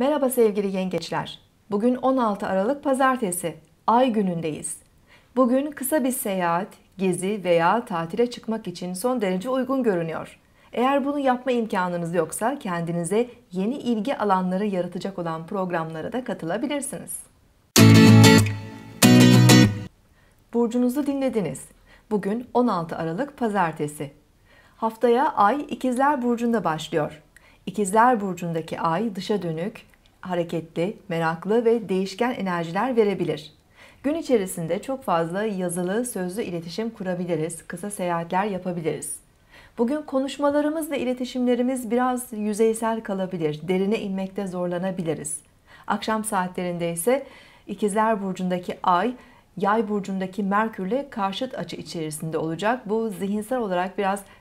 Merhaba sevgili yengeçler. Bugün 16 Aralık Pazartesi. Ay günündeyiz. Bugün kısa bir seyahat, gezi veya tatile çıkmak için son derece uygun görünüyor. Eğer bunu yapma imkanınız yoksa kendinize yeni ilgi alanları yaratacak olan programlara da katılabilirsiniz. Burcunuzu dinlediniz. Bugün 16 Aralık Pazartesi. Haftaya Ay İkizler Burcu'nda başlıyor. İkizler burcundaki ay dışa dönük, hareketli, meraklı ve değişken enerjiler verebilir. Gün içerisinde çok fazla yazılı, sözlü iletişim kurabiliriz, kısa seyahatler yapabiliriz. Bugün konuşmalarımız ve iletişimlerimiz biraz yüzeysel kalabilir, derine inmekte zorlanabiliriz. Akşam saatlerinde ise İkizler burcundaki ay Yay burcundaki Merkürle karşıt açı içerisinde olacak. Bu zihinsel olarak biraz